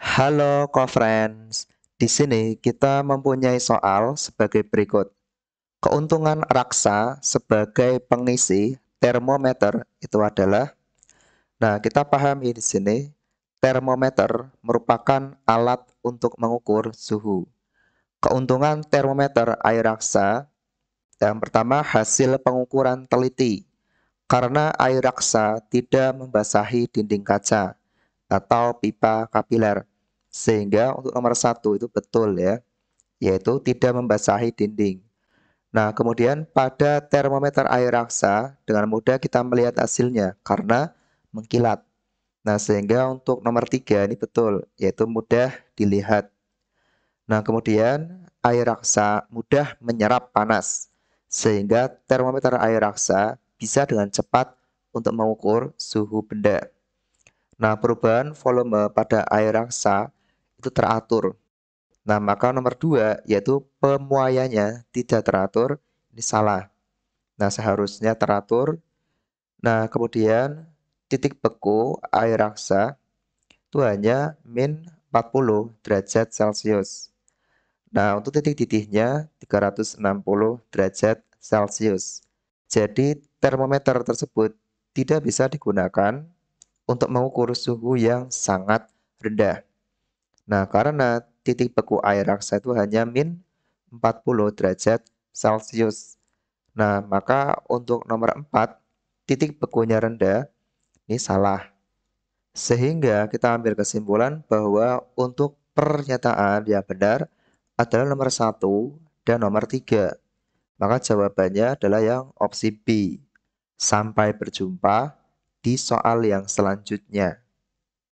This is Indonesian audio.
Halo co-friends, di sini kita mempunyai soal sebagai berikut. Keuntungan raksa sebagai pengisi termometer itu adalah Nah, kita pahami di sini termometer merupakan alat untuk mengukur suhu. Keuntungan termometer air raksa yang pertama hasil pengukuran teliti karena air raksa tidak membasahi dinding kaca atau pipa kapiler. Sehingga untuk nomor satu itu betul ya, yaitu tidak membasahi dinding. Nah, kemudian pada termometer air raksa dengan mudah kita melihat hasilnya karena mengkilat. Nah, sehingga untuk nomor tiga ini betul, yaitu mudah dilihat. Nah, kemudian air raksa mudah menyerap panas, sehingga termometer air raksa bisa dengan cepat untuk mengukur suhu benda. Nah, perubahan volume pada air raksa itu teratur. Nah, maka nomor dua yaitu pemuayanya tidak teratur, ini salah. Nah, seharusnya teratur. Nah, kemudian titik beku air raksa itu hanya min 40 derajat Celcius. Nah, untuk titik didihnya 360 derajat Celcius. Jadi, termometer tersebut tidak bisa digunakan untuk mengukur suhu yang sangat rendah. Nah, karena titik beku air raksa itu hanya min 40 derajat Celcius. Nah, maka untuk nomor 4, titik bekunya rendah, ini salah. Sehingga kita ambil kesimpulan bahwa untuk pernyataan yang benar adalah nomor 1 dan nomor 3. Maka jawabannya adalah yang opsi B. Sampai berjumpa di soal yang selanjutnya.